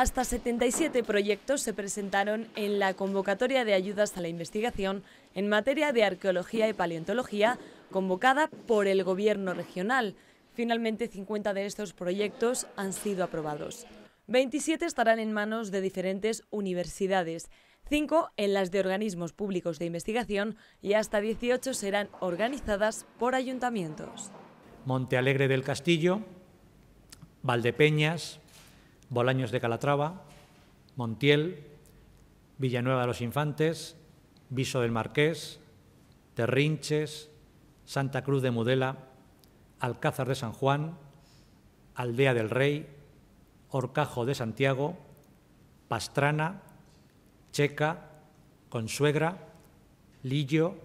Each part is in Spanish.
Hasta 77 proyectos se presentaron en la convocatoria de ayudas a la investigación en materia de arqueología y paleontología convocada por el Gobierno regional. Finalmente, 50 de estos proyectos han sido aprobados. 27 estarán en manos de diferentes universidades, 5 en las de organismos públicos de investigación y hasta 18 serán organizadas por ayuntamientos. Monte del Castillo, Valdepeñas, Bolaños de Calatrava, Montiel, Villanueva de los Infantes, Viso del Marqués, Terrinches, Santa Cruz de Mudela, Alcázar de San Juan, Aldea del Rey, Orcajo de Santiago, Pastrana, Checa, Consuegra, Lillo,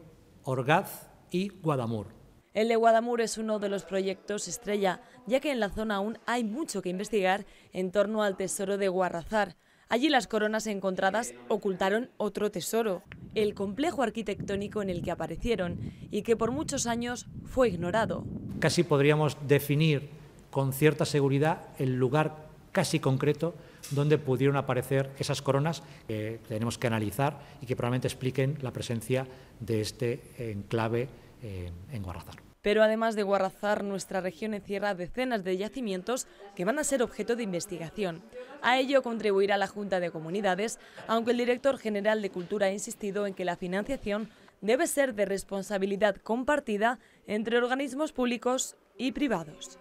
Orgaz y Guadamur. El de Guadamur es uno de los proyectos estrella, ya que en la zona aún hay mucho que investigar en torno al tesoro de Guarrazar. Allí las coronas encontradas ocultaron otro tesoro, el complejo arquitectónico en el que aparecieron y que por muchos años fue ignorado. Casi podríamos definir con cierta seguridad el lugar casi concreto donde pudieron aparecer esas coronas que tenemos que analizar y que probablemente expliquen la presencia de este enclave en Guarrazar. Pero además de Guarrazar, nuestra región encierra decenas de yacimientos que van a ser objeto de investigación. A ello contribuirá la Junta de Comunidades, aunque el director general de Cultura ha insistido en que la financiación debe ser de responsabilidad compartida entre organismos públicos y privados.